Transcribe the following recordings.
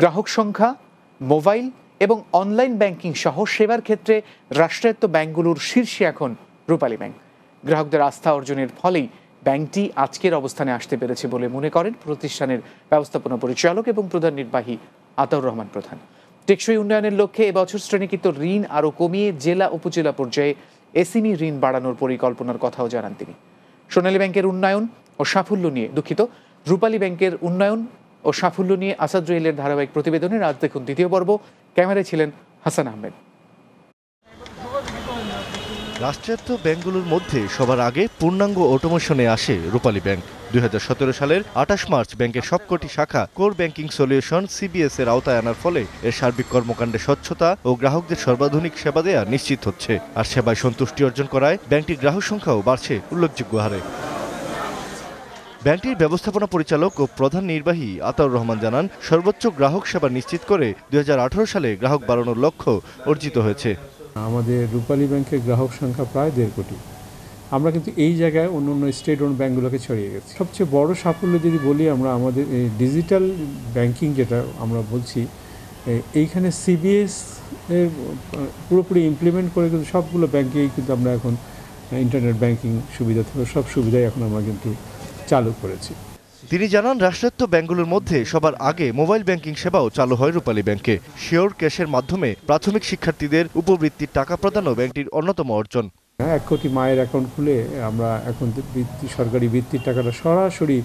গ্রাহক সংখ্যা মোবাইল এবং অনলাইন ব্যাংকিং সহ সেবার ক্ষেত্রে রাষ্ট্রায়ত্ত ব্যাংকগুলোর শীর্ষে এখন রূপালী ব্যাংক গ্রাহকদের আস্থা অর্জনের ফলেই ব্যাংকটি আজকের অবস্থানে আসতে পেরেছে বলে মনে করেন প্রতিষ্ঠানের ব্যবস্থাপনা পরিচালক এবং প্রধান নির্বাহী আতাউর রহমান প্রধান টেকসই উন্নয়নের লক্ষ্যে এবছর শ্রেণীকৃত ঋণ আরও কমিয়ে জেলা উপজেলা পর্যায়ে এসএমই ঋণ বাড়ানোর পরিকল্পনার কথাও জানান তিনি সোনালী ব্যাংকের উন্নয়ন ও সাফল্য নিয়ে দুঃখিত রূপালী ব্যাংকের উন্নয়ন ও সাফল্য নিয়ে আসাদ জুয়েলের ধারাবাহিক প্রতিবেদনের আজ দেখুন দ্বিতীয় পর্ব ক্যামেরায় ছিলেন হাসান আহমেদ রাষ্ট্রায়ত্ত ব্যাংকগুলোর মধ্যে সবার আগে পূর্ণাঙ্গ অটোমেশনে আসে রূপালী ব্যাংক দুই সালের আঠাশ মার্চ ব্যাংকের সবকটি শাখা কোর ব্যাংকিং সলিউশন সিবিএস এর আওতায় আনার ফলে এর সার্বিক কর্মকাণ্ডে স্বচ্ছতা ও গ্রাহকদের সর্বাধুনিক সেবা দেয়া নিশ্চিত হচ্ছে আর সেবায় সন্তুষ্টি অর্জন করায় ব্যাংকটির গ্রাহক সংখ্যাও বাড়ছে উল্লেখযোগ্য হারে ব্যাংকটির ব্যবস্থাপনা পরিচালক ও প্রধান নির্বাহী আতাউর রহমান জানান সর্বোচ্চ গ্রাহক সেবা নিশ্চিত করে দুই সালে গ্রাহক বাড়ানোর লক্ষ্য অর্জিত হয়েছে আমাদের রূপালী ব্যাংকের গ্রাহক সংখ্যা প্রায় দেড় কোটি আমরা কিন্তু এই জায়গায় অন্য অন্য স্টেট ওন ব্যাঙ্কগুলোকে ছড়িয়ে গেছি সবচেয়ে বড় সাফল্য যদি বলি আমরা আমাদের ডিজিটাল ব্যাংকিং যেটা আমরা বলছি এইখানে সিবিএস এর পুরোপুরি ইমপ্লিমেন্ট করে কিন্তু সবগুলো ব্যাঙ্কেই কিন্তু আমরা এখন ইন্টারনেট ব্যাংকিং সুবিধা থেকে সব সুবিধাই এখন আমরা কিন্তু চালু করেছি তিনি জানান রাষ্ট্রায়ত্ত ব্যাঙ্কগুলোর মধ্যে সবার আগে মোবাইল ব্যাংকিং সেবাও চালু হয় রূপালী ব্যাংকে শিওর ক্যাশের মাধ্যমে প্রাথমিক শিক্ষার্থীদের উপবৃত্তির টাকা প্রদানও ব্যাংকটির অন্যতম অর্জন হ্যাঁ, এক কোটি মায়ের অ্যাকাউন্ট খুলে আমরা এখন বৃত্তি সরকারি বৃত্তির টাকাটা সরাসরি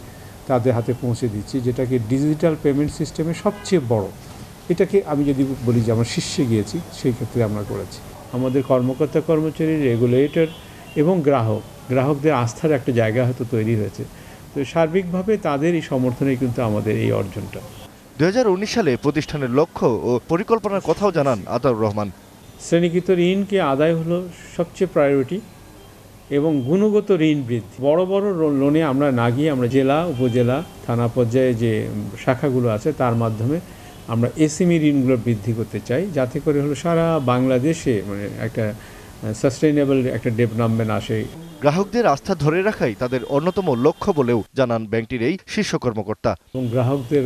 তাদের হাতে পৌঁছে দিচ্ছি যেটাকে ডিজিটাল পেমেন্ট সিস্টেমে সবচেয়ে বড় এটাকে আমি যদি বলি যে আমরা শীর্ষে গিয়েছি সেই ক্ষেত্রে আমরা করেছি আমাদের কর্মকর্তা কর্মচারী রেগুলেটর এবং গ্রাহক গ্রাহকদের আস্থার একটা জায়গা হয়তো তৈরি হয়েছে তো সার্বিকভাবে তাদেরই সমর্থনে কিন্তু আমাদের এই অর্জনটা দু সালে প্রতিষ্ঠানের লক্ষ্য ও পরিকল্পনার কথাও জানান আতাউর রহমান শ্রেণীকৃত ঋণকে আদায় হলো সবচেয়ে প্রায়োরিটি এবং গুণগত ঋণ বৃদ্ধি বড় বড় লোনে আমরা না গিয়ে আমরা জেলা উপজেলা থানা পর্যায়ে যে শাখাগুলো আছে তার মাধ্যমে আমরা এসএমই ঋণগুলো বৃদ্ধি করতে চাই যাতে করে হলো সারা বাংলাদেশে মানে একটা সাস্টেইনেবল একটা ডেভেলপমেন্ট আসে গ্রাহকদের আস্থা ধরে রাখাই তাদের অন্যতম লক্ষ্য বলেও জানান ব্যাংকটির এই শীর্ষ কর্মকর্তা এবং গ্রাহকদের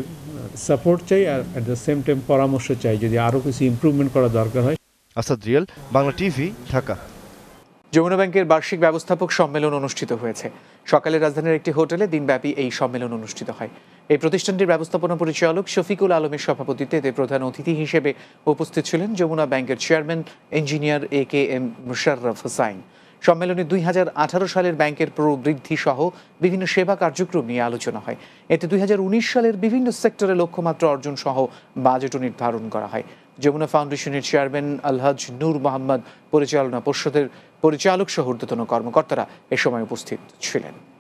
সাপোর্ট চাই আর অ্যাট দ্য সেম টাইম পরামর্শ চাই যদি আরও কিছু ইম্প্রুভমেন্ট করা দরকার হয় আসাদ আচ্ছা, রিয়াল বাংলা টিভি ঢাকা যমুনা ব্যাংকের বার্ষিক ব্যবস্থাপক সম্মেলন অনুষ্ঠিত হয়েছে সকালে রাজধানীর একটি হোটেলে দিনব্যাপী এই সম্মেলন অনুষ্ঠিত হয় এই প্রতিষ্ঠানটির ব্যবস্থাপনা পরিচালক শফিকুল আলমের সভাপতিত্বে এতে প্রধান অতিথি হিসেবে উপস্থিত ছিলেন যমুনা ব্যাংকের chairman engineer A K M Musharraf Hossain সম্মেলনে দুই সালের ব্যাংকের প্রবৃদ্ধি সহ বিভিন্ন সেবা কার্যক্রম নিয়ে আলোচনা হয় এতে দুই সালের বিভিন্ন সেক্টরে লক্ষ্যমাত্রা অর্জন সহ বাজেটও নির্ধারণ করা হয় যমুনা ফাউন্ডেশনের চেয়ারম্যান আলহাজ নূর মোহাম্মদ পরিচালনা পর্ষদের পরিচালক সহ ঊর্ধ্বতন কর্মকর্তারা এ সময় উপস্থিত ছিলেন